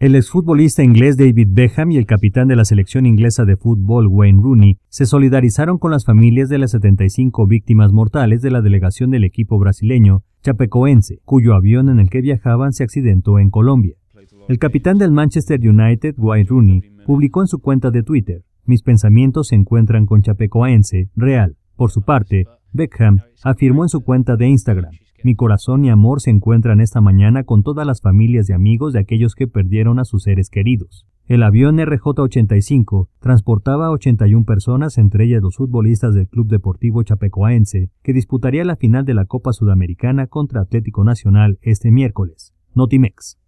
El exfutbolista inglés David Beckham y el capitán de la selección inglesa de fútbol Wayne Rooney se solidarizaron con las familias de las 75 víctimas mortales de la delegación del equipo brasileño Chapecoense, cuyo avión en el que viajaban se accidentó en Colombia. El capitán del Manchester United, Wayne Rooney, publicó en su cuenta de Twitter, Mis pensamientos se encuentran con Chapecoense, real. Por su parte, Beckham afirmó en su cuenta de Instagram, mi corazón y amor se encuentran esta mañana con todas las familias y amigos de aquellos que perdieron a sus seres queridos. El avión RJ-85 transportaba a 81 personas, entre ellas los futbolistas del Club Deportivo Chapecoense, que disputaría la final de la Copa Sudamericana contra Atlético Nacional este miércoles. Notimex.